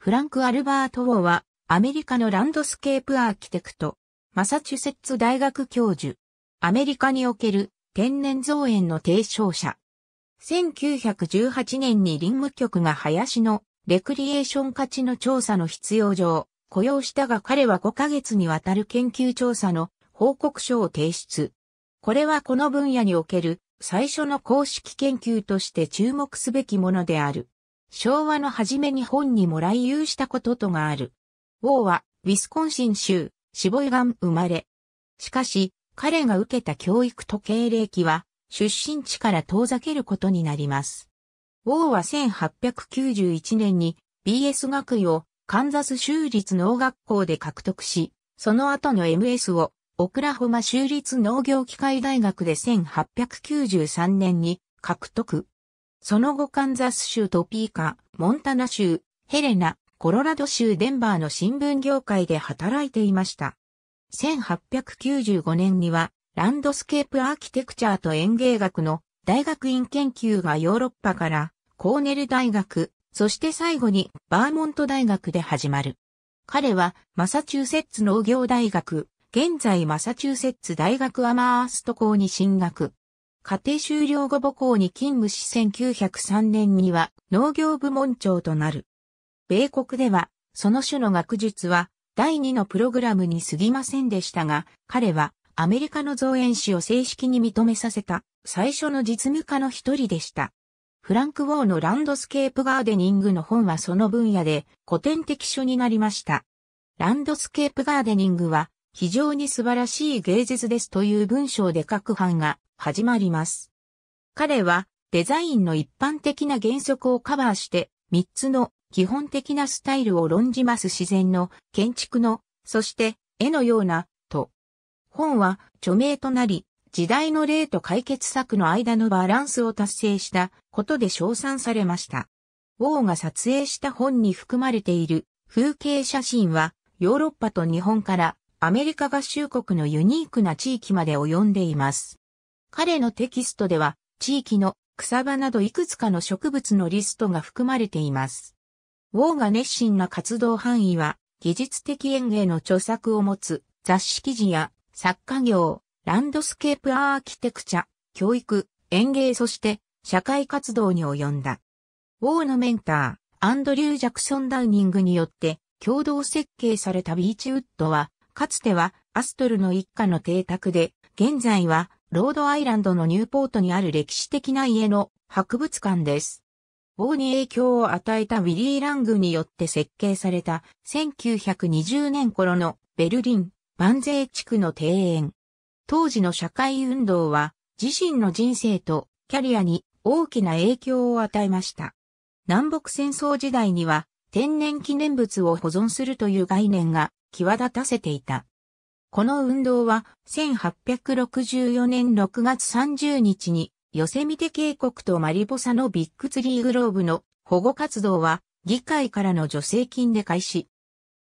フランク・アルバート・ウォは、アメリカのランドスケープアーキテクト、マサチュセッツ大学教授、アメリカにおける天然造園の提唱者。1918年に林務局が林のレクリエーション価値の調査の必要上、雇用したが彼は5ヶ月にわたる研究調査の報告書を提出。これはこの分野における最初の公式研究として注目すべきものである。昭和の初めに本にも来遊したこととがある。王は、ウィスコンシン州、シボイガン生まれ。しかし、彼が受けた教育と経歴は、出身地から遠ざけることになります。王は1891年に BS 学位をカンザス州立農学校で獲得し、その後の MS をオクラホマ州立農業機械大学で1893年に獲得。その後カンザス州トピーカ、モンタナ州、ヘレナ、コロラド州デンバーの新聞業界で働いていました。1895年には、ランドスケープアーキテクチャーと園芸学の大学院研究がヨーロッパからコーネル大学、そして最後にバーモント大学で始まる。彼はマサチューセッツ農業大学、現在マサチューセッツ大学アマースト校に進学。家庭終了後母校に勤務し1903年には農業部門長となる。米国では、その種の学術は第二のプログラムに過ぎませんでしたが、彼はアメリカの造園士を正式に認めさせた最初の実務家の一人でした。フランク・ウォーのランドスケープガーデニングの本はその分野で古典的書になりました。ランドスケープガーデニングは非常に素晴らしい芸術ですという文章で各版が始まります。彼はデザインの一般的な原則をカバーして3つの基本的なスタイルを論じます自然の建築の、そして絵のような、と。本は著名となり、時代の例と解決策の間のバランスを達成したことで称賛されました。王が撮影した本に含まれている風景写真はヨーロッパと日本からアメリカ合衆国のユニークな地域まで及んでいます。彼のテキストでは、地域の草場などいくつかの植物のリストが含まれています。ウォーが熱心な活動範囲は、技術的園芸の著作を持つ雑誌記事や作家業、ランドスケープアーキテクチャ、教育、園芸そして社会活動に及んだ。ウォーのメンター、アンドリュー・ジャクソン・ダウニングによって共同設計されたビーチウッドはかつてはアストルの一家の邸宅で、現在はロードアイランドのニューポートにある歴史的な家の博物館です。棒に影響を与えたウィリー・ラングによって設計された1920年頃のベルリン万税地区の庭園。当時の社会運動は自身の人生とキャリアに大きな影響を与えました。南北戦争時代には天然記念物を保存するという概念が際立たせていた。この運動は1864年6月30日にヨセミテ渓谷とマリボサのビッグツリーグローブの保護活動は議会からの助成金で開始。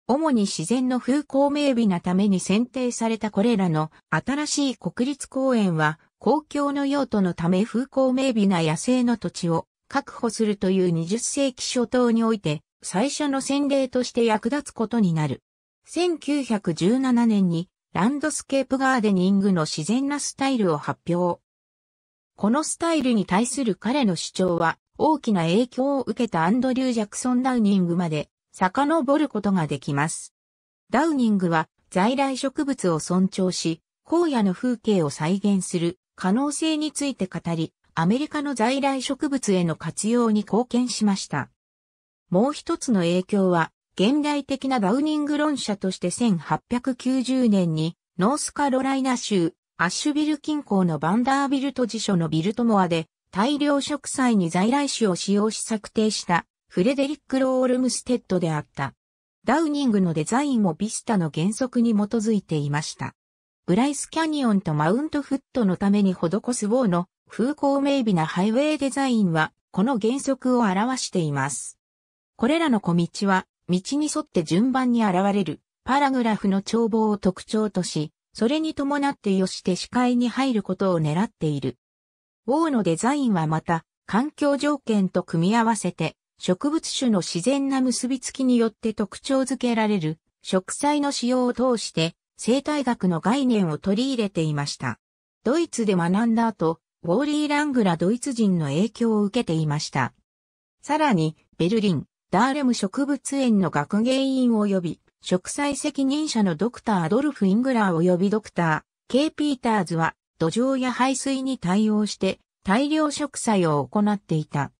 主に自然の風光明媚なために選定されたこれらの新しい国立公園は公共の用途のため風光明媚な野生の土地を確保するという20世紀初頭において最初の先例として役立つことになる。1917年にランドスケープガーデニングの自然なスタイルを発表。このスタイルに対する彼の主張は大きな影響を受けたアンドリュー・ジャクソン・ダウニングまで遡ることができます。ダウニングは在来植物を尊重し、荒野の風景を再現する可能性について語り、アメリカの在来植物への活用に貢献しました。もう一つの影響は、現代的なバウニング論者として1890年にノースカロライナ州アッシュビル近郊のバンダービルト辞書のビルトモアで大量植栽に在来種を使用し策定したフレデリック・ロールムステッドであった。ダウニングのデザインもビスタの原則に基づいていました。ブライスキャニオンとマウントフットのために施すウォーの風光明媚なハイウェイデザインはこの原則を表しています。これらの小道は道に沿って順番に現れるパラグラフの眺望を特徴とし、それに伴ってよして視界に入ることを狙っている。王のデザインはまた、環境条件と組み合わせて、植物種の自然な結びつきによって特徴づけられる植栽の使用を通して生態学の概念を取り入れていました。ドイツで学んだ後、ウォーリー・ラングラドイツ人の影響を受けていました。さらに、ベルリン、ダーレム植物園の学芸員及び、植栽責任者のドクターアドルフ・イングラー及びドクター、K・ ピーターズは、土壌や排水に対応して、大量植栽を行っていた。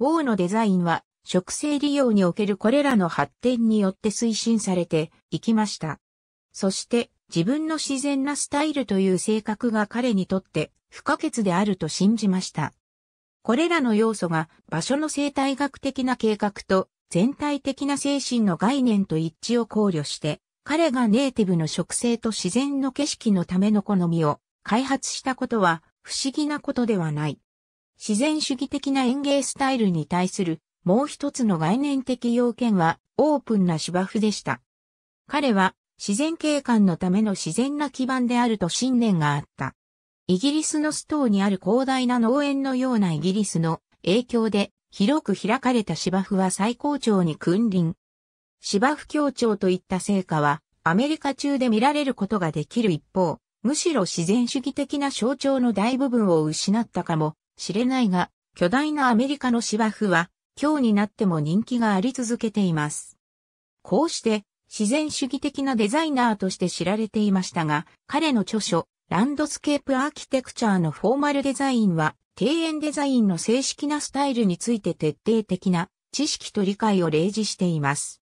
ウォーのデザインは、植生利用におけるこれらの発展によって推進されていきました。そして、自分の自然なスタイルという性格が彼にとって不可欠であると信じました。これらの要素が場所の生態学的な計画と全体的な精神の概念と一致を考慮して、彼がネイティブの植生と自然の景色のための好みを開発したことは不思議なことではない。自然主義的な園芸スタイルに対するもう一つの概念的要件はオープンな芝生でした。彼は自然景観のための自然な基盤であると信念があった。イギリスのストーにある広大な農園のようなイギリスの影響で広く開かれた芝生は最高潮に君臨。芝生協調といった成果はアメリカ中で見られることができる一方、むしろ自然主義的な象徴の大部分を失ったかもしれないが、巨大なアメリカの芝生は今日になっても人気があり続けています。こうして自然主義的なデザイナーとして知られていましたが、彼の著書、ランドスケープアーキテクチャーのフォーマルデザインは、庭園デザインの正式なスタイルについて徹底的な知識と理解を例示しています。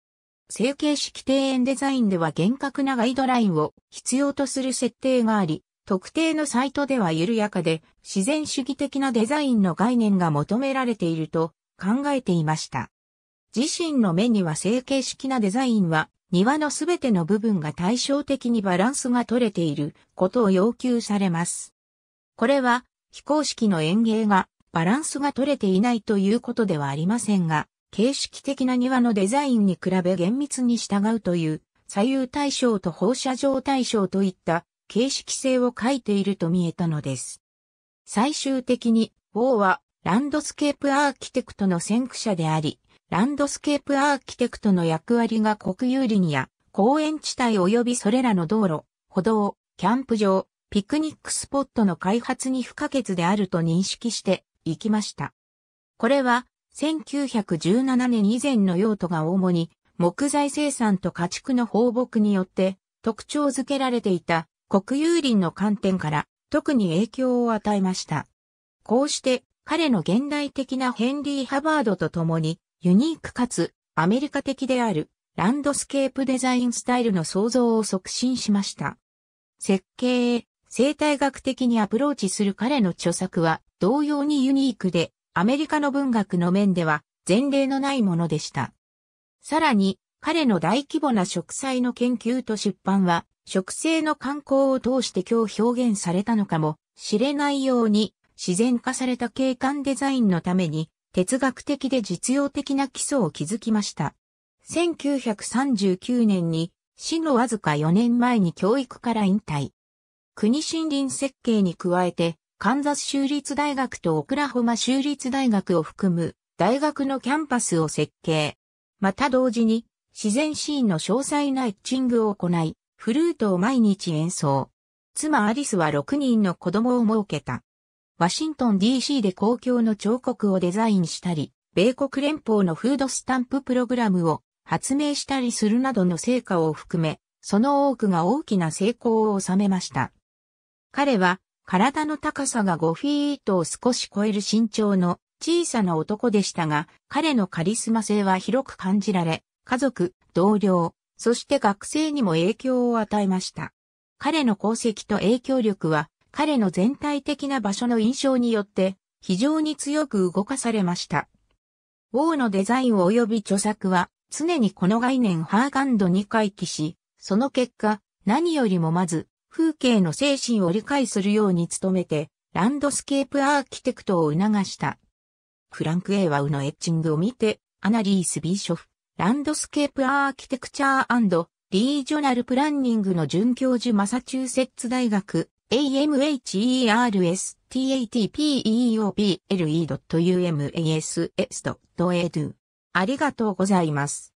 成形式庭園デザインでは厳格なガイドラインを必要とする設定があり、特定のサイトでは緩やかで自然主義的なデザインの概念が求められていると考えていました。自身の目には成形式なデザインは庭のすべての部分が対照的にバランスが取れていることを要求されます。これは非公式の園芸がバランスが取れていないということではありませんが、形式的な庭のデザインに比べ厳密に従うという左右対称と放射状対称といった形式性を書いていると見えたのです。最終的に、王はランドスケープアーキテクトの先駆者であり、ランドスケープアーキテクトの役割が国有林や公園地帯及びそれらの道路、歩道、キャンプ場、ピクニックスポットの開発に不可欠であると認識していきました。これは1917年以前の用途が主に木材生産と家畜の放牧によって特徴づけられていた国有林の観点から特に影響を与えました。こうして彼の現代的なヘンリー・ハバードと共にユニークかつアメリカ的であるランドスケープデザインスタイルの創造を促進しました。設計へ生態学的にアプローチする彼の著作は同様にユニークでアメリカの文学の面では前例のないものでした。さらに彼の大規模な植栽の研究と出版は植生の観光を通して今日表現されたのかもしれないように自然化された景観デザインのために哲学的で実用的な基礎を築きました。1939年に死のわずか4年前に教育から引退。国森林設計に加えて、カンザス州立大学とオクラホマ州立大学を含む大学のキャンパスを設計。また同時に自然シーンの詳細なエッチングを行い、フルートを毎日演奏。妻アリスは6人の子供を設けた。ワシントン DC で公共の彫刻をデザインしたり、米国連邦のフードスタンププログラムを発明したりするなどの成果を含め、その多くが大きな成功を収めました。彼は、体の高さが5フィートを少し超える身長の小さな男でしたが、彼のカリスマ性は広く感じられ、家族、同僚、そして学生にも影響を与えました。彼の功績と影響力は、彼の全体的な場所の印象によって非常に強く動かされました。ウォーのデザイン及び著作は常にこの概念ハーガンドに回帰し、その結果、何よりもまず風景の精神を理解するように努めて、ランドスケープアーキテクトを促した。フランク・エイワウのエッチングを見て、アナリース・ビーショフ、ランドスケープアーキテクチャーリージョナルプランニングの准教授マサチューセッツ大学 a m h e r s t a t p e o p l e m a s e d u ありがとうございます。